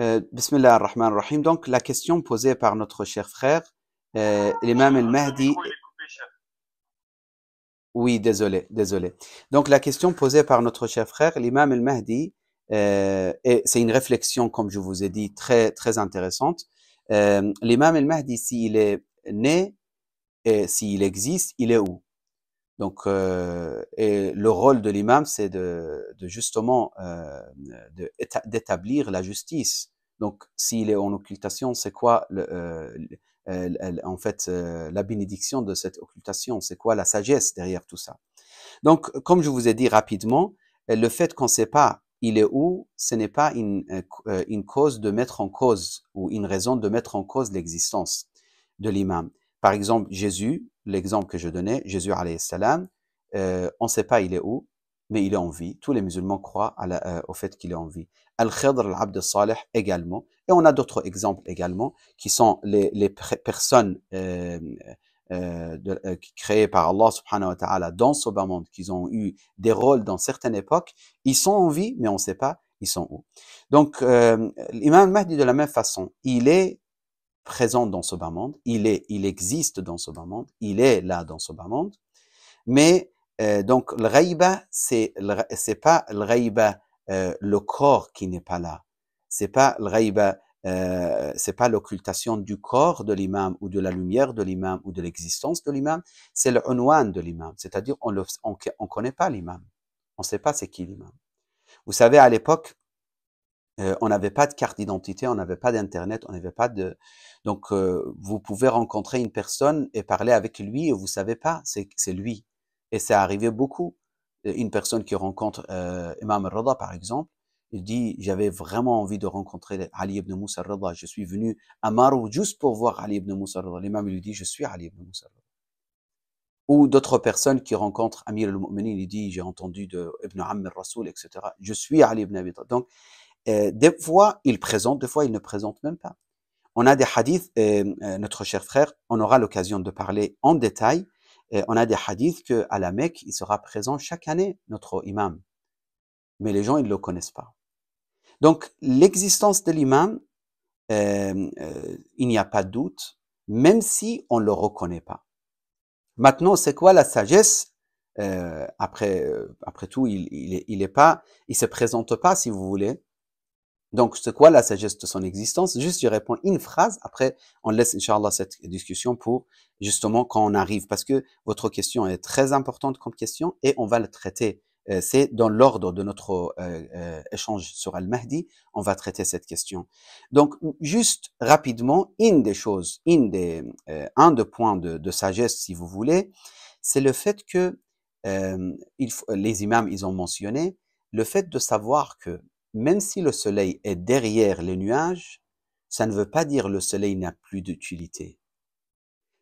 Euh, Bismillah ar-Rahman ar-Rahim. Donc, la question posée par notre cher frère, euh, l'imam al-Mahdi. Oui, désolé, désolé. Donc, la question posée par notre cher frère, l'imam al-Mahdi, euh, c'est une réflexion, comme je vous ai dit, très, très intéressante. Euh, l'imam al-Mahdi, s'il est né et s'il existe, il est où donc, euh, et le rôle de l'imam, c'est de, justement euh, d'établir la justice. Donc, s'il est en occultation, c'est quoi euh, en fait la bénédiction de cette occultation C'est quoi la sagesse derrière tout ça Donc, comme je vous ai dit rapidement, le fait qu'on ne sait pas il est où, ce n'est pas une cause de mettre en cause ou une raison de mettre en cause l'existence de l'imam. Par exemple, Jésus, l'exemple que je donnais, Jésus alayhi salam, euh, on ne sait pas il est où, mais il est en vie. Tous les musulmans croient euh, au fait qu'il est en vie. Al-Khidr al-Abd Salih également. Et on a d'autres exemples également, qui sont les, personnes euh, créées par Allah subhanahu wa ta'ala dans ce bas monde, qu'ils ont eu des rôles dans certaines époques. Ils sont en vie, mais on ne sait pas ils sont où. Donc, l'imam Mahdi, de la même façon, il est présent dans ce bas monde, il est, il existe dans ce bas monde, il est là dans ce bas monde. Mais euh, donc le raïba, c'est c'est pas le ghaïba euh, le corps qui n'est pas là. C'est pas le euh, c'est pas l'occultation du corps de l'imam ou de la lumière de l'imam ou de l'existence de l'imam, c'est le unwan de l'imam, c'est-à-dire on ne on, connaît pas l'imam, on ne sait pas c'est qui l'imam. Vous savez, à l'époque, euh, on n'avait pas de carte d'identité, on n'avait pas d'internet, on n'avait pas de. Donc, euh, vous pouvez rencontrer une personne et parler avec lui et vous savez pas, c'est lui. Et ça arrivé beaucoup. Euh, une personne qui rencontre euh, Imam Rada, par exemple, il dit J'avais vraiment envie de rencontrer Ali ibn Moussa Rada. Je suis venu à Marou juste pour voir Ali ibn Moussa Rada. L'imam lui dit Je suis Ali ibn Moussa Rada. Ou d'autres personnes qui rencontrent Amir al-Mu'minin, il dit J'ai entendu de Ibn Amr Rasoul, etc. Je suis Ali ibn Abi Donc, euh, des fois, il présente, des fois, il ne présente même pas. On a des hadiths, euh, euh, notre cher frère, on aura l'occasion de parler en détail. on a des hadiths que à la Mecque, il sera présent chaque année, notre imam. Mais les gens, ils ne le connaissent pas. Donc, l'existence de l'imam, il n'y a pas de doute, même si on ne le reconnaît pas. Maintenant, c'est quoi la sagesse après, tout, il, il, il est pas, il se présente pas, si vous voulez, donc, c'est quoi la sagesse de son existence Juste, je réponds une phrase. Après, on laisse, Inch'Allah, cette discussion pour justement quand on arrive. Parce que votre question est très importante comme question et on va le traiter. Euh, c'est dans l'ordre de notre euh, euh, échange sur Al-Mahdi, on va traiter cette question. Donc, juste rapidement, une des choses, une des, un des points de, de, sagesse, si vous voulez, c'est le fait que les imams, ils ont mentionné le fait de savoir que même si le soleil est derrière les nuages, ça ne veut pas dire le soleil n'a plus d'utilité.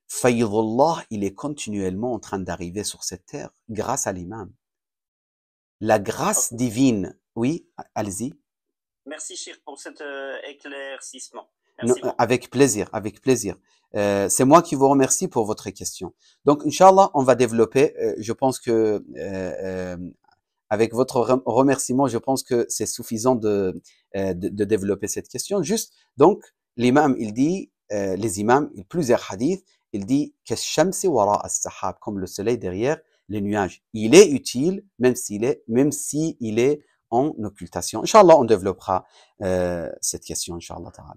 Fayyidullah, il est continuellement en train d'arriver sur cette terre grâce à l'imam. La grâce divine, oui, allez-y. Merci, cher, pour cet euh, éclaircissement. avec plaisir, avec plaisir. Euh, c'est moi qui vous remercie pour votre question. Donc, Inch'Allah, on va développer, euh, je pense que avec votre remerciement, je pense que c'est suffisant de, euh, de, de, développer cette question. Juste, donc, l'imam, il dit, euh, les imams, plusieurs hadiths, il dit, comme le soleil derrière les nuages. Il est utile, même s'il est, même s'il est en occultation. Inch'Allah, on développera euh, cette question, Inch'Allah ta'ala.